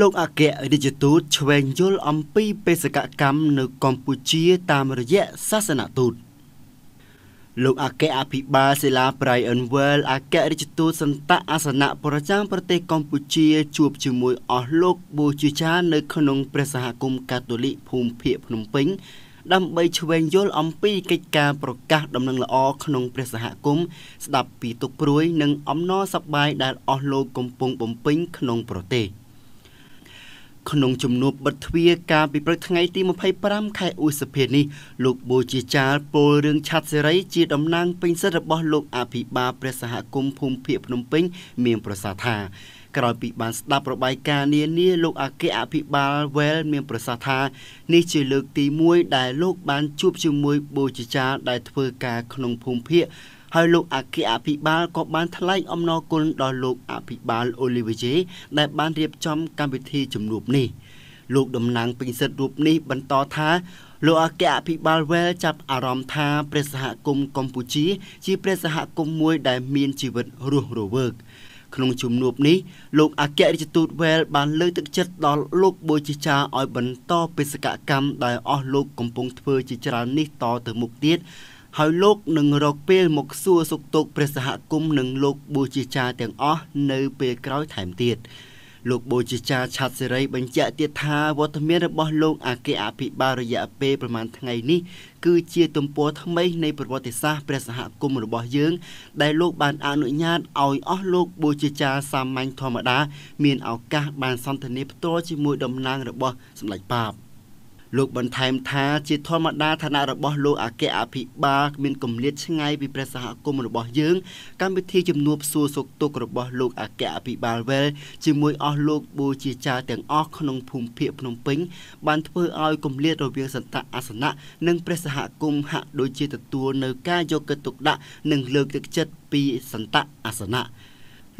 លោកអគ្គរដ្ឋទូតឆ្វេងយល់អំពីបេសកកម្មនៅកម្ពុជាតាមរយៈសាសនទូតលោកអគ្គអភិបាលសិលា Brian Well អគ្គរដ្ឋទូតសន្តអាសនៈប្រចាំ ប្រទេសកម្ពុជា ជួបជាមួយអស់លោកបូជាចារនៅក្នុងព្រះសហគមន៍កាតូលិកភូមិភាគភ្នំពេញ ដើម្បីឆ្វេងយល់អំពីកិច្ចការ ប្រកាសដំណឹងល្អក្នុងព្រះសហគមន៍ស្ដាប់ពីទុកព្រួយ និងអំណរសប្បាយដែលអស់លោកកំពុងបំពេញក្នុងប្រទេស។ក្នុងជំនួបបិទទ្វារកាលពីព្រឹកថ្ងៃទី25ខែឧសភានេះលោកបូជាចារពលរឿងឆាត់សេរីជាតំណាង ពេញសិទ្ធិរបស់លោក អភិបាលព្រះសហគមន៍ភូមិភាគភ្នំពេញមានប្រសាសន៍ថាក្រោយពីបានស្ដាប់របាយការណ៍នានាលោកអគ្គអភិបាលវែល មាន ប្រសាសន៍ថានេះជាលើកទី1ដែលលោកបាន ជួបជាមួយបូជាចារដែលធ្វើការក្នុងភូមិភាគហើយលោកអគ្គអភិបាលក៏បានថ្លែងអំណរគុណដល់លោកអភិបាលអូលីវីយេដែល បានរៀបចំកម្មវិធីជំនួបនេះ លោកតំណាងពេញសិទ្ធិរូបនេះបន្តថាលោកអគ្គអភិបាលវែលចាប់អារម្មណ៍ថា ព្រះសហគមន៍កម្ពុជា ជាព្រះសហគមន៍មួយដែលមានជីវិតរស់រវើកក្នុងជំនួបនេះលោកអគ្គរដ្ឋទូតវែលបានលើកទឹកចិត្តដល់លោកបុជាចាឲ្យបន្តបេសកកម្មដែលអស់លោកកំពុងធ្វើ ជាច្រើននេះតទៅមុខទៀតហើយលោកនឹងរកពេលមកសួរសុខទុក្ខព្រះសហគមន៍និងលោកបូជាចារទាំងអស់នៅពេលក្រោយថែមទៀតលោកបូជាចារឆាត់សេរីបញ្ជាក់ទៀតថាវត្តមានរបស់លោកអគ្គអភិបាលរយៈពេលប្រមាណថ្ងៃនេះ គឺជាទំព័រថ្មី នៃប្រវត្តិសាស្ត្រព្រះសហគមន៍របស់យើង ដែលលោកបានអនុញ្ញាតឲ្យអស់លោកបូជាចារសាមញ្ញធម្មតាមានឱកាសបានសន្ទនាផ្ទាល់ជាមួយតំណាងរបស់សម្ដេចបាប។លោកបន្ថែមថាជាធម្មតាឋានៈរបស់លោកអគ្គអភិបាលមានគម្លាតឆ្ងាយពីព្រះសហគមន៍របស់យើងកម្មវិធីជំនួបសួរសុខទុក្ខរបស់លោកអគ្គអភិបាលវែលជាមួយអស់លោកបូជាចារទាំងអស់ក្នុងភូមិភាគភ្នំពេញបានធ្វើឲ្យគម្លាតរវាងសន្តៈអាសនៈនិងព្រះសហគមន៍ហាក់ដូចជាទទួលនៅការយកចិត្តទុកដាក់និងលើកទឹកចិត្តពីសន្តៈអាសនៈ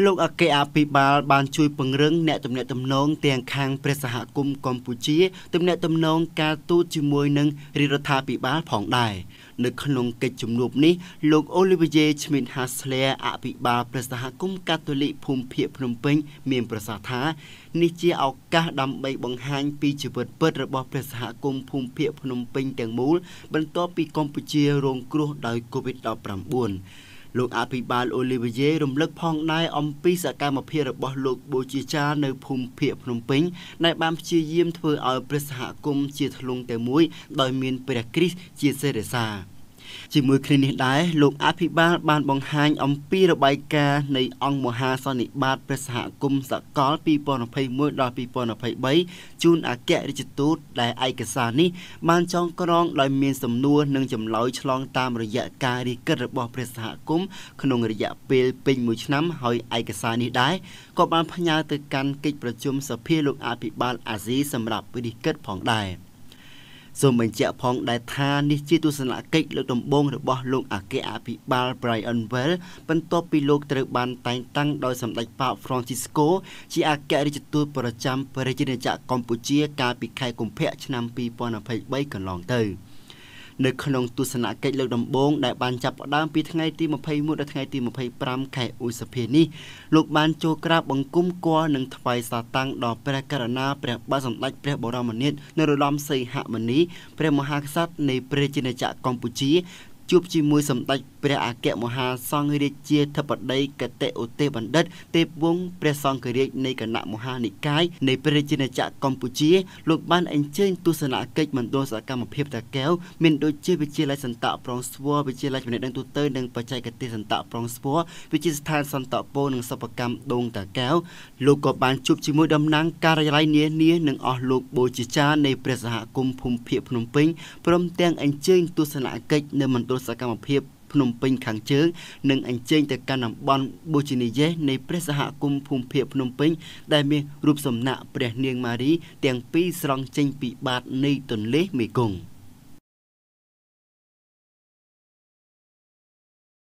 លោកអគ្គអភិបាលបានជួយពង្រឹងអ្នកទំនាក់ទំនងទាំងខាងព្រះសហគមន៍កម្ពុជាទំនាក់ទំនងការទូតជាមួយនឹងរដ្ឋាភិបាលផងដែរនៅក្នុងកិច្ចជំនួបនេះលោកអូលីវីយេឈ្មៀនហាស្លែអភិបាលព្រះសហគមន៍កាតូលិកភូមិភាគភ្នំពេញមានប្រសាសន៍ថានេះជាឱកាសដើម្បីបង្ហាញពីជីវិតពិតរបស់ព្រះសហគមន៍ភូមិភាគភ្នំពេញទាំងមូលបន្ទាប់ពីកម្ពុជារងគ្រោះដោយ COVID-19 លោកអភិបាលអូលីវីយេរំលឹក ផងដែរអំពីសកម្មភាពរបស់លោកបូជាចារនៅភូមិភាគភ្នំពេញដែលបានព្យាយាមធ្វើឲ្យព្រះសហគមន៍ជាធ្លុងតែមួយដោយមានព្រះគ្រីស្ទជាសេរីសា។ជាមួយគ្នានេះដែរលោក អភិបាលបានបង្ហាញអំពីរបាយការណ៍នៃអង្គមហាសន្និបាតព្រះសហគមន៍សកល2021ដល់2023ជូនអគ្គរដ្ឋទូត ដែលឯកសារនេះបានចងក្រងដោយមានសំណួរនិងចម្លើយឆ្លងតាមរយៈការរិះគិតរបស់ព្រះសហគមន៍ក្នុង រយៈពេលពេញមួយឆ្នាំហើយឯកសារនេះដែរក៏បានផ្ញើទៅកាន់កិច្ចប្រជុំសភាលោកអភិបាលអាស៊ីសម្រាប់វិនិច្ឆ័យផងដែរ។សូមបញ្ជាក់ផងដែរថានេះជាទស្សនកិច្ចលើកដំបូងរបស់លោកអគ្គអភិបាល Brian Well បន្ទាប់ពីលោកត្រូវបានតែងតាំងដោយសម្ដេចប៉ាប Francisco ជាអគ្គរដ្ឋទូតប្រចាំព្រះរាជាណាចក្រកម្ពុជា កាលពីខែកុម្ភៈឆ្នាំ2023កន្លងទៅ។នៅក្នុងទស្សនកិច្ចលើកដំបូងដែលបានចាប់ផ្ដើមពីថ្ងៃទី21ដល់ថ្ងៃទី25ខែឧសភានេះលោកបានចូលក្រាបបង្គំគាល់និងថ្វាយសាតាំងដល់ព្រះករុណាព្រះបាទសម្ដេចព្រះបរមនាថនរោត្តមសីហមុនីព្រះមហាក្សត្រនៃព្រះជាណាចក្រកម្ពុជាជួបជាមួយសម្ដេចព្រះអគ្គមហាសង្ឃរាជាធិបតីកតេឧទេសបណ្ឌិតទេពវង្សព្រះសង្ឃរាជនៃគណៈមហានិកាយនៃព្រះរាជាណាចក្រកម្ពុជាលោកបានអញ្ជើញទស្សនកិច្ចមណ្ឌលសកម្មភាពតាកែវមានដូចជាវិទ្យាល័យសន្តៈប្រងស្វរវិទ្យាល័យចំណេះដឹងទូទៅនិងបច្ចេកទេសសន្តៈប្រងស្វរវិទ្យាស្ថានសន្តៈពោនិងសិប្បកម្មដូងតាកែវលោកក៏បានជួបជាមួយតំណាងការិយាល័យនានានិងអស់លោកបូជាចារនៃព្រះសហគមន៍ភូមិភាគភ្នំពេញព្រមទាំងអញ្ជើញទស្សនកិច្ចនៅមណ្ឌលសកម្មភាពភ្នំពេញខាងជើងនិងអញ្ជើញទៅកាន់តំបន់បូជនីយេនៃព្រះសហគមន៍ភូមិភាគភ្នំពេញដែលមានរូបសំណាកព្រះនាងម៉ារី ទាំងពីរស្រង់ចេញពីបាតនៃទន្លេមេគង្គ។